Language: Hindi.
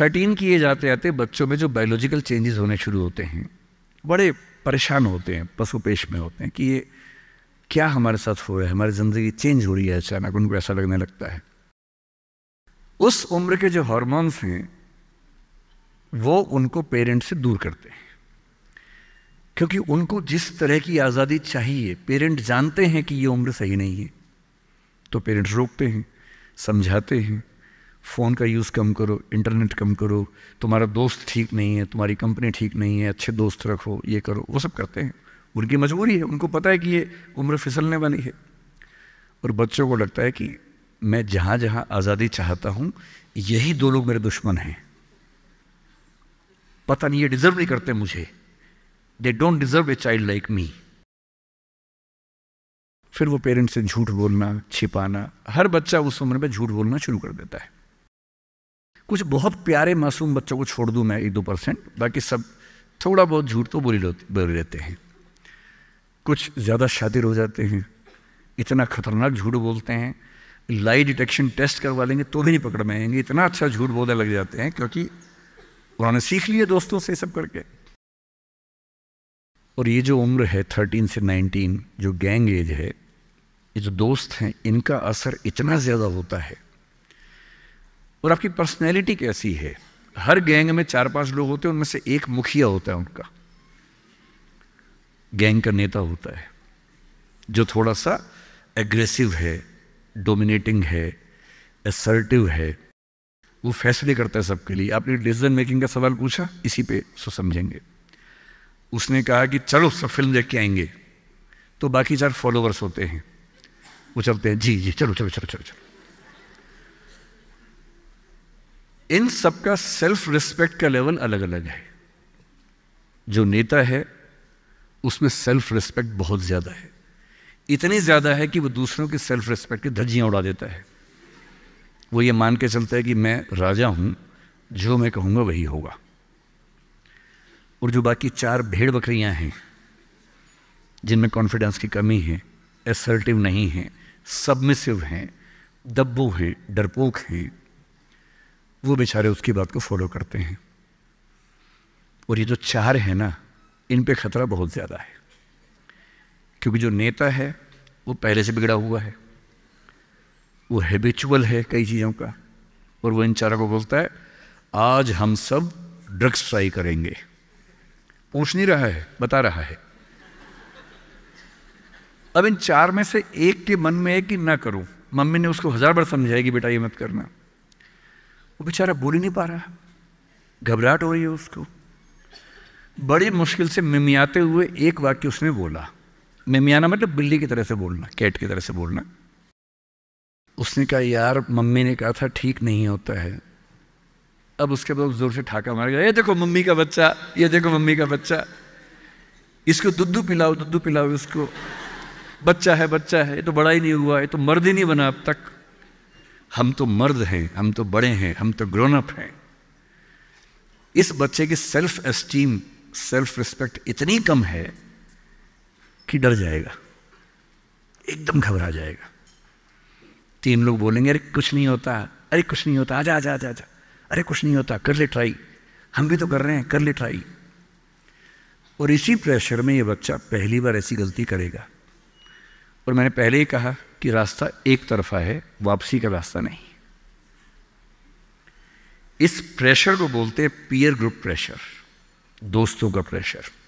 थर्टीन किए जाते आते बच्चों में जो बायोलॉजिकल चेंजेस होने शुरू होते हैं बड़े परेशान होते हैं पशुपेश में होते हैं कि ये क्या हमारे साथ हो रहा है हमारी ज़िंदगी चेंज हो रही है अचानक उनको ऐसा लगने लगता है उस उम्र के जो हॉर्मोन्स हैं वो उनको पेरेंट्स से दूर करते हैं क्योंकि उनको जिस तरह की आज़ादी चाहिए पेरेंट जानते हैं कि ये उम्र सही नहीं है तो पेरेंट्स रोकते हैं समझाते हैं फ़ोन का यूज़ कम करो इंटरनेट कम करो तुम्हारा दोस्त ठीक नहीं है तुम्हारी कंपनी ठीक नहीं है अच्छे दोस्त रखो ये करो वो सब करते हैं उनकी मजबूरी है उनको पता है कि ये उम्र फिसलने वाली है और बच्चों को लगता है कि मैं जहाँ जहाँ आज़ादी चाहता हूँ यही दो लोग मेरे दुश्मन हैं पता नहीं ये डिज़र्व नहीं करते मुझे they don't deserve a child like me फिर वो पेरेंट्स से झूठ बोलना छिपाना हर बच्चा उस उम्र में झूठ बोलना शुरू कर देता है कुछ बहुत प्यारे मासूम बच्चों को छोड़ दूँ मैं एक दो परसेंट बाकी सब थोड़ा बहुत झूठ तो बोली बोल लेते हैं कुछ ज़्यादा शातिर हो जाते हैं इतना खतरनाक झूठ बोलते हैं लाई डिटेक्शन टेस्ट करवा लेंगे तो भी नहीं पकड़ में आएंगे इतना अच्छा झूठ बोलने लग जाते हैं क्योंकि उन्होंने सीख लिया दोस्तों से सब करके और ये जो उम्र है थर्टीन से नाइनटीन जो गैंग एज है ये जो दोस्त हैं इनका असर इतना ज़्यादा होता है और आपकी पर्सनैलिटी कैसी है हर गैंग में चार पांच लोग होते हैं उनमें से एक मुखिया होता है उनका गैंग का नेता होता है जो थोड़ा सा एग्रेसिव है डोमिनेटिंग है असर्टिव है वो फैसले करता है सबके लिए आपने डिसीजन मेकिंग का सवाल पूछा इसी पे सो समझेंगे उसने कहा कि चलो सब फिल्म देख के आएंगे तो बाकी चार फॉलोवर्स होते हैं वो चलते हैं जी जी चलो चलो चलो चलो चलो इन सबका सेल्फ रिस्पेक्ट का लेवल अलग अलग है जो नेता है उसमें सेल्फ रिस्पेक्ट बहुत ज़्यादा है इतनी ज़्यादा है कि वो दूसरों के सेल्फ रिस्पेक्ट की धज्जियां उड़ा देता है वो ये मान के चलता है कि मैं राजा हूं जो मैं कहूंगा वही होगा और जो बाकी चार भेड़ बकरियां हैं जिनमें कॉन्फिडेंस की कमी है एसर्टिव नहीं है सबमिसिव हैं दब्बू हैं डरपोक हैं वो बेचारे उसकी बात को फॉलो करते हैं और ये जो चार है ना इन पे खतरा बहुत ज़्यादा है क्योंकि जो नेता है वो पहले से बिगड़ा हुआ है वो हैबिचुअल है कई चीज़ों का और वो इन चारों को बोलता है आज हम सब ड्रग्स ट्राई करेंगे पूछ नहीं रहा है बता रहा है अब इन चार में से एक के मन में है कि ना करूं मम्मी ने उसको हजार बार समझाया कि बेटा ये मत करना वो बेचारा बोल ही नहीं पा रहा घबराहट हो रही है उसको बड़ी मुश्किल से मिमियाते हुए एक वाक्य उसने बोला मिमियाना मतलब बिल्ली की तरह से बोलना कैट की तरह से बोलना उसने कहा यार मम्मी ने कहा था ठीक नहीं होता है अब उसके बाद जोर से ठाका मार गया ये देखो मम्मी का बच्चा ये देखो मम्मी का बच्चा इसको दुद्धू पिलाओ दुद्धू पिलाओ इसको बच्चा है बच्चा है ये तो बड़ा ही नहीं हुआ ये तो मर्द ही नहीं बना अब तक हम तो मर्द हैं हम तो बड़े हैं हम तो ग्रोन अप हैं इस बच्चे की सेल्फ एस्टीम सेल्फ रिस्पेक्ट इतनी कम है कि डर जाएगा एकदम घबरा जाएगा तीन लोग बोलेंगे अरे कुछ नहीं होता अरे कुछ नहीं होता आजा आजा आजा आजा अरे कुछ नहीं होता कर ले ट्राई हम भी तो कर रहे हैं कर ले ट्राई और इसी प्रेशर में ये बच्चा पहली बार ऐसी गलती करेगा और मैंने पहले ही कहा कि रास्ता एक तरफा है वापसी का रास्ता नहीं इस प्रेशर को बोलते हैं पीयर ग्रुप प्रेशर दोस्तों का प्रेशर